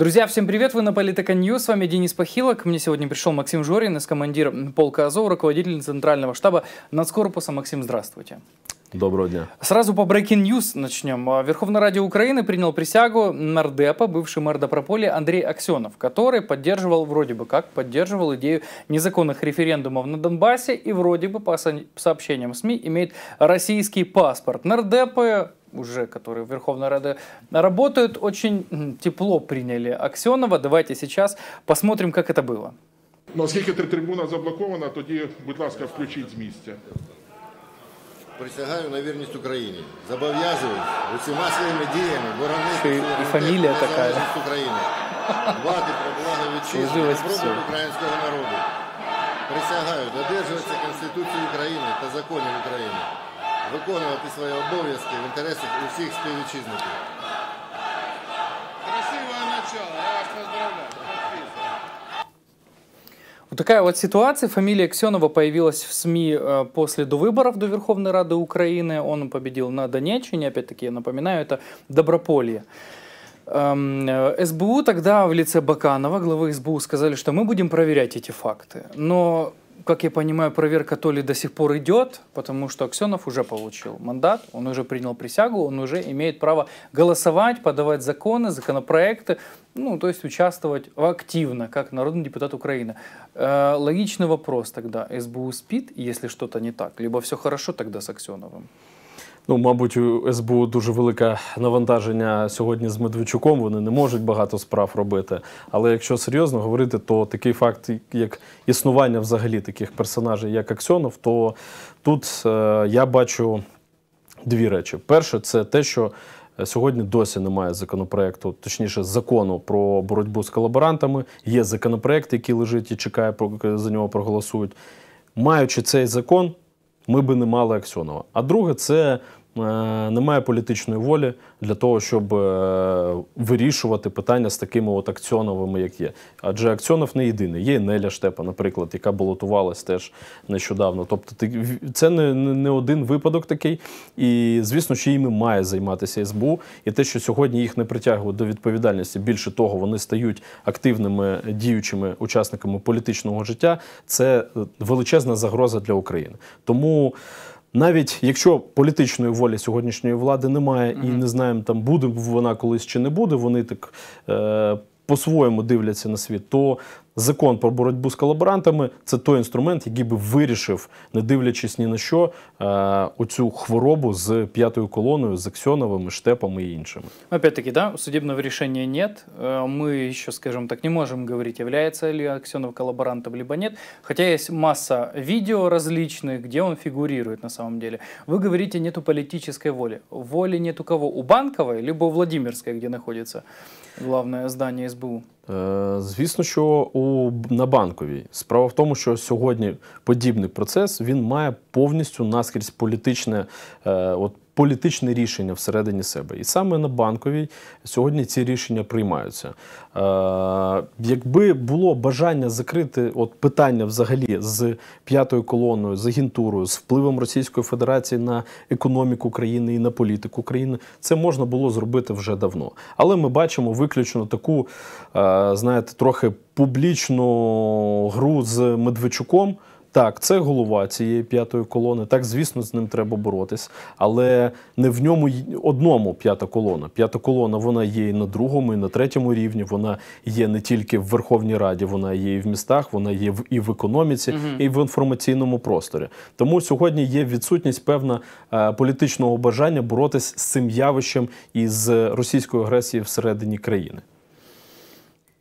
Друзья, всем привет! Вы на Политика Ньюс, с вами Денис Пахило. мне сегодня пришел Максим Жорин, из командир полка Азов, руководитель Центрального штаба нацкорпуса. Максим, здравствуйте. Доброго дня. Сразу по Breaking News начнем. А, Верховный Радио Украины принял присягу нардепа, бывший мэр Доброполя Андрей Аксенов, который поддерживал, вроде бы как, поддерживал идею незаконных референдумов на Донбассе и вроде бы, по сообщениям СМИ, имеет российский паспорт. Нардепы уже, которые в Верховной Раде работают, очень тепло приняли Аксенова. Давайте сейчас посмотрим, как это было. Наскільки трибуна заблокована, тоді, будь ласка, включить з місця. Присягаю на вірність Україні. Зобов'язуюсь усіма своїми діями боронити і фамілія така України. Дбати про благо вітчизни, добробут українського Присягаю додержуватися Конституції України та законів України виконувати свої обов'язки в інтересах усіх співвітчизників. Красиве начало, я вас поздравляю. Вот такая вот ситуация. Фамилия Ксенова появилась в СМИ э, после до выборов до Верховной Рады Украины. Он победил на Донеччине. Опять-таки, я напоминаю, это Доброполье. Эм, э, СБУ тогда в лице Баканова, главы СБУ, сказали, что мы будем проверять эти факты. Но как я понимаю, проверка то ли до сих пор идет, потому что Аксенов уже получил мандат, он уже принял присягу, он уже имеет право голосовать, подавать законы, законопроекты, ну, то есть участвовать активно, как народный депутат Украины. Э, логичный вопрос тогда, СБУ спит, если что-то не так, либо все хорошо тогда с Аксеновым? Ну, мабуть, у СБУ дуже велике навантаження сьогодні з Медведчуком. Вони не можуть багато справ робити. Але якщо серйозно говорити, то такий факт, як існування взагалі таких персонажів, як Аксьонов, то тут е, я бачу дві речі: перше, це те, що е, Сьогодні досі немає законопроекту, точніше, закону про боротьбу з колаборантами. Є законопроект, який лежить і чекає, поки е, за нього проголосують. Маючи цей закон, ми би не мали Аксьонова. А друге, це Е, немає політичної волі для того, щоб е, вирішувати питання з такими от акціоновими, як є. Адже акціонов не єдиний. Є Неля Штепа, наприклад, яка балотувалась теж нещодавно. Тобто, це не, не один випадок такий. І, звісно, що їми має займатися СБУ. І те, що сьогодні їх не притягують до відповідальності, більше того, вони стають активними діючими учасниками політичного життя. Це е, величезна загроза для України. Тому навіть якщо політичної волі сьогоднішньої влади немає і не знаємо, там буде вона колись чи не буде, вони так е, по-своєму дивляться на світ, то закон про боротьбу з колаборантами це той інструмент, який би вирішив, не дивлячись ні на що, е, оцю хворобу з п'ятою колоною, з Аксьоновими, Штепами и іншими. Ну, опять-таки, да, судебного решения нет. Е, мы еще, скажем так, не можем говорить, является ли Аксенов коллаборантом, либо нет. Хотя есть масса видео различных, где он фигурирует на самом деле. Вы говорите, нету политической воли. Воли нет у кого? У Банковой, либо у Владимирской, где находится главное здание СБУ? Е, звісно, що у на банковій справа в тому, що сьогодні подібний процес він має повністю наскрізь політичне, е, от політичне рішення всередині себе. І саме на банковій сьогодні ці рішення приймаються. Е, якби було бажання закрити от питання взагалі з п'ятою колоною, з агентурою, з впливом Російської Федерації на економіку країни і на політику країни, це можна було зробити вже давно. Але ми бачимо виключно таку, е, знаєте, трохи публічну гру з Медведчуком. Так, це голова цієї п'ятої колони. Так, звісно, з ним треба боротись, але не в ньому одному п'ята колона. П'ята колона вона є і на другому, і на третьому рівні. Вона є не тільки в Верховній Раді, вона є і в містах, вона є і в економіці, угу. і в інформаційному просторі. Тому сьогодні є відсутність певна е, політичного бажання боротись з цим явищем і з російською агресією всередині країни.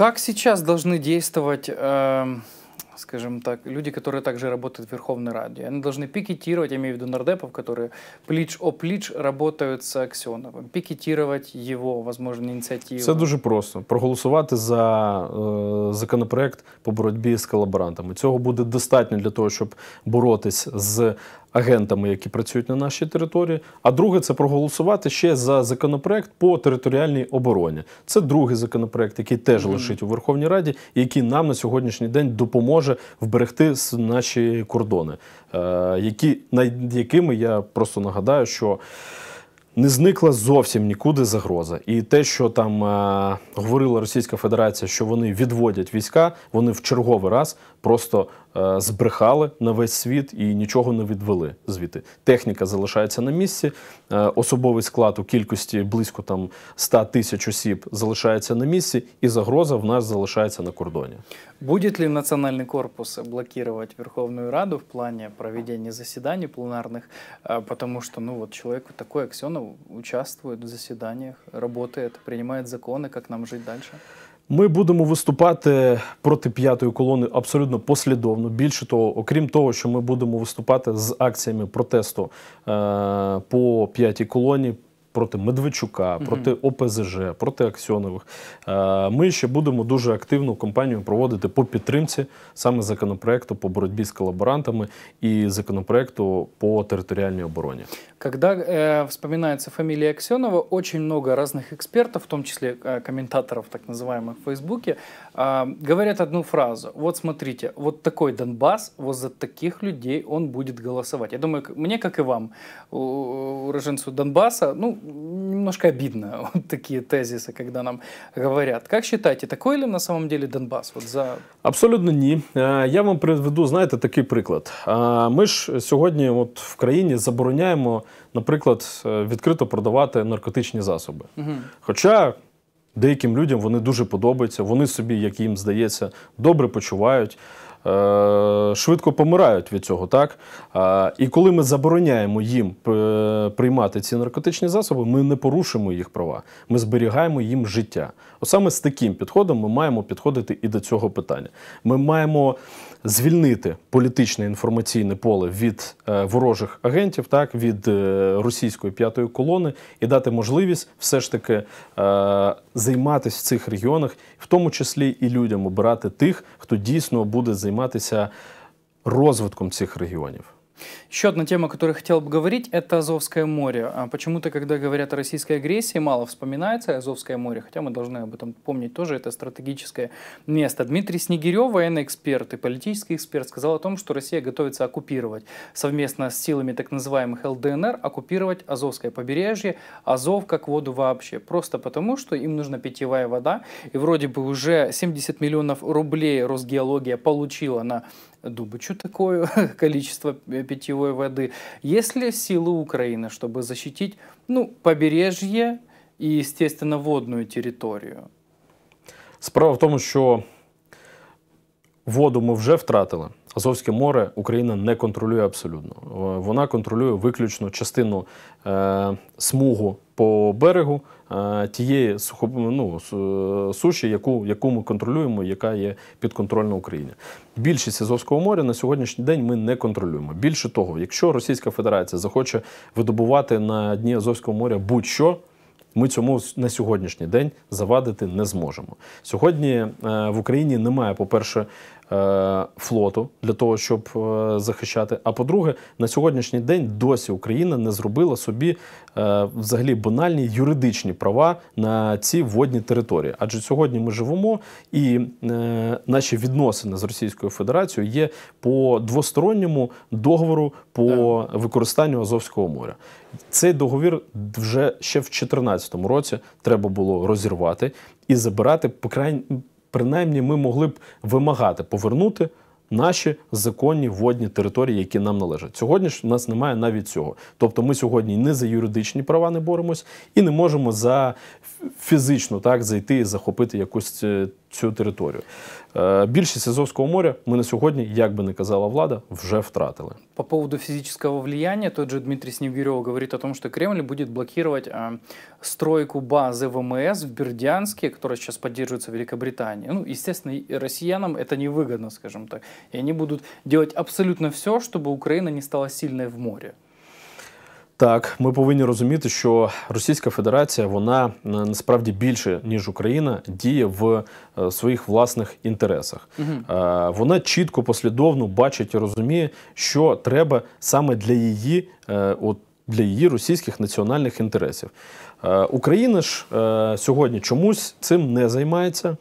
Як зараз повинні діяти? Э скажем так, люди, которые также работают в Верховной Раде. Они должны пикетировать, я имею в виду нардепов, которые пліч о пліч работают с Аксьоновым, пикетировать его, возможно, ініціативу. Це дуже просто. Проголосувати за е, законопроект по боротьбі з колаборантами. Цього буде достатньо для того, щоб боротись з агентами, які працюють на нашій території. А друге це проголосувати ще за законопроект по територіальній обороні. Це другий законопроект, який теж лишить у Верховній Раді, і який нам на сьогоднішній день допоможе вберегти наші кордони, е, які над якими я просто нагадаю, що. Не зникла зовсім нікуди загроза, і те, що там е говорила Російська Федерація, що вони відводять війська, вони в черговий раз просто е, збрехали на весь світ і нічого не відвели звідти. Техніка залишається на місці, е, особовий склад у кількості близько там 100 тисяч осіб залишається на місці, і загроза в нас залишається на кордоні. Буде ли національний корпус блокувати Верховну Раду в плані проведення засідань пленарних? Э, Тому що ну вот чоловік такої Аксьонов участвує в засіданнях, працює, приймає закони, як нам жити далі. Ми будемо виступати проти п'ятої колони абсолютно послідовно. Більше того, окрім того, що ми будемо виступати з акціями протесту е, по п'ятій колоні. проти Медведчука, проти ОПЗЖ, проти Аксьонових. Ми ще будемо дуже активну кампанію проводити по підтримці саме законопроекту по боротьбі з колаборантами і законопроекту по територіальній обороні. Когда э, вспоминается фамилия Аксенова, очень много разных экспертов, в том числе э, комментаторов так называемых в Фейсбуке, э, говорят одну фразу. Вот смотрите, вот такой Донбасс, вот за таких людей он будет голосовать. Я думаю, мне, как и вам, уроженцу Донбасса, ну, немножко обидно вот такие тезисы, когда нам говорят. Как считаєте, такой ли на самом деле Донбас? От за... Абсолютно ні. Е, я вам приведу, знаєте, такий приклад. Е, ми ж сьогодні от в країні забороняємо, наприклад, е, відкрито продавати наркотичні засоби. Хоча. Деяким людям вони дуже подобаються, вони собі, як їм здається, добре почувають. Е, швидко помирають від цього. так? Е, і коли ми забороняємо їм е, приймати ці наркотичні засоби, ми не порушимо їх права, ми зберігаємо їм життя. От саме з таким підходом ми маємо підходити і до цього питання. Ми маємо звільнити політичне інформаційне поле від ворожих агентів, так, від російської п'ятої колони і дати можливість все ж таки займатися в цих регіонах, в тому числі і людям обирати тих, хто дійсно буде займатися займатися розвитком цих регіонів. Еще одна тема, о которой хотел бы говорить, это Азовское море. А почему-то, когда говорят о российской агрессии, мало вспоминается Азовское море, хотя мы должны об этом помнить тоже, это стратегическое место. Дмитрий Снегирев, военный эксперт и политический эксперт, сказал о том, что Россия готовится оккупировать совместно с силами так называемых ЛДНР, оккупировать Азовское побережье, Азов как воду вообще. Просто потому, что им нужна питьевая вода, и вроде бы уже 70 миллионов рублей Росгеология получила на Дубычу такое количество питьевой воды. Есть ли силы Украины, чтобы защитить ну, побережье и, естественно, водную территорію? Справа в тому, що воду ми вже втратили. Азовське море Україна не контролює абсолютно. Е, вона контролює виключно частину е, смугу по берегу. Е, тієї ну, е, суші, яку яку ми контролюємо, яка є підконтрольна Україні. Більшість Азовського моря на сьогоднішній день ми не контролюємо. Більше того, якщо Російська Федерація захоче видобувати на дні Азовського моря будь-що. Ми цьому на сьогоднішній день завадити не зможемо. Сьогодні е, в Україні немає, по-перше, Е, флоту для того, щоб е, захищати. А по-друге, на сьогоднішній день досі Україна не зробила собі е, взагалі банальні юридичні права на ці водні території. Адже сьогодні ми живемо, і наші відносини з Російською Федерацією є по двосторонньому договору по використанню Азовського моря. Цей договір вже ще в 2014 році треба було розірвати і забирати по крайній принаймні ми могли б вимагати повернути. Наші законні водні території, які нам належать, сьогодні ж у нас немає навіть цього. Тобто, ми сьогодні не за юридичні права не боремось і не можемо за фізично так зайти і захопити якусь е, цю територію. Більшість Азовського моря ми на сьогодні, як би не казала влада, вже втратили. По поводу физического влияния, тот же Дмитрий Снегирев говорит о том, что Кремль будет блокировать э, стройку базы ВМС в Бердянске, которая сейчас поддерживается Великобританией. Ну, естественно, россиянам это невыгодно, скажем так. И они будут делать абсолютно все, чтобы Украина не стала сильной в море. Так, ми повинні розуміти, що Російська Федерація вона е, насправді більше ніж Україна діє в е, своїх власних інтересах. Угу. Вона чітко послідовно бачить і розуміє, що треба саме для її, от для її російських національних інтересів. Е, Україна ж е, сьогодні чомусь цим не займається.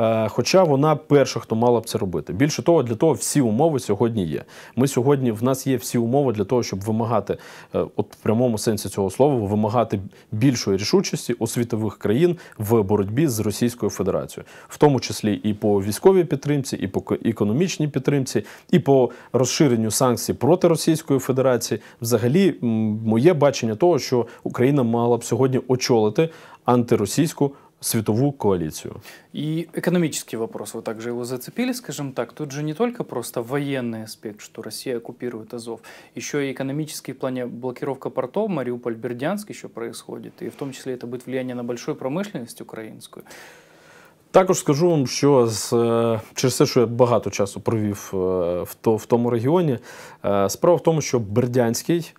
Е, хоча вона перша, хто мала б це робити. Більше того, для того всі умови сьогодні є. Ми сьогодні в нас є всі умови для того, щоб вимагати, от в прямому сенсі цього слова, вимагати більшої рішучості у світових країн в боротьбі з Російською Федерацією, в тому числі і по військовій підтримці, і по економічній підтримці, і по розширенню санкцій проти Російської Федерації. Взагалі, моє бачення того, що Україна мала б сьогодні очолити антиросійську. световую коалицию. И экономический вопрос, вы также его зацепили, скажем так. Тут же не только просто военный аспект, что Россия оккупирует Азов, еще и экономический в плане блокировка портов, Мариуполь, Бердянск еще происходит, и в том числе это будет влияние на большую промышленность украинскую. Також скажу вам, що з, е, через те, що я багато часу провів е, в то, в тому регіоні, е, справа в тому, що Бердянський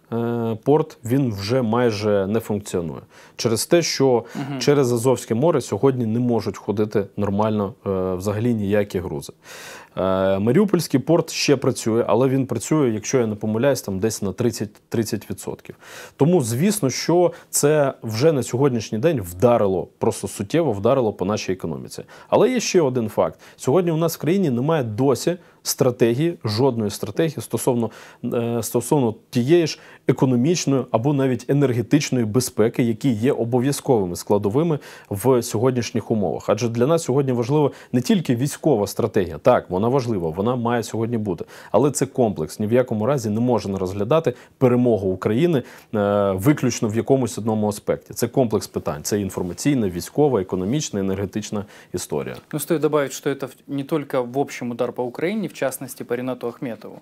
порт він вже майже не функціонує. Через те, що угу. через Азовське море сьогодні не можуть ходити нормально взагалі ніякі грузи. Е, Маріупольський порт ще працює, але він працює, якщо я не помиляюсь, там десь на 30-30%. Тому, звісно, що це вже на сьогоднішній день вдарило, просто суттєво вдарило по нашій економіці. Але є ще один факт: сьогодні у нас в країні немає досі стратегії, жодної стратегії стосовно е, стосовно тієї ж економічної або навіть енергетичної безпеки, які є обов'язковими складовими в сьогоднішніх умовах. Адже для нас сьогодні важлива не тільки військова стратегія, так вона важлива, вона має сьогодні бути, але це комплекс. Ні в якому разі не можна розглядати перемогу України е, виключно в якомусь одному аспекті. Це комплекс питань, це інформаційна, військова, економічна, енергетична історія. Ну стоит добавить, що это не только в общем удар по Украине, частності по Рінату Ахметову.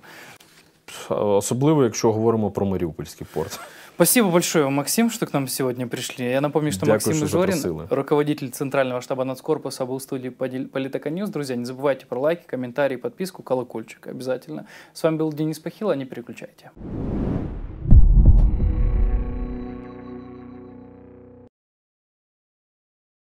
А, особливо, якщо говоримо про Маріупольський порт. Спасибо большое, Максим, что к нам сегодня пришли. Я напомню, что Дякую, Максим Жорин, руководитель Центрального штаба Нацкорпуса, был в студии Политека Ньюс. Друзья, не забывайте про лайки, комментарии, подписку, колокольчик обязательно. С вами был Денис Пахила, не переключайте.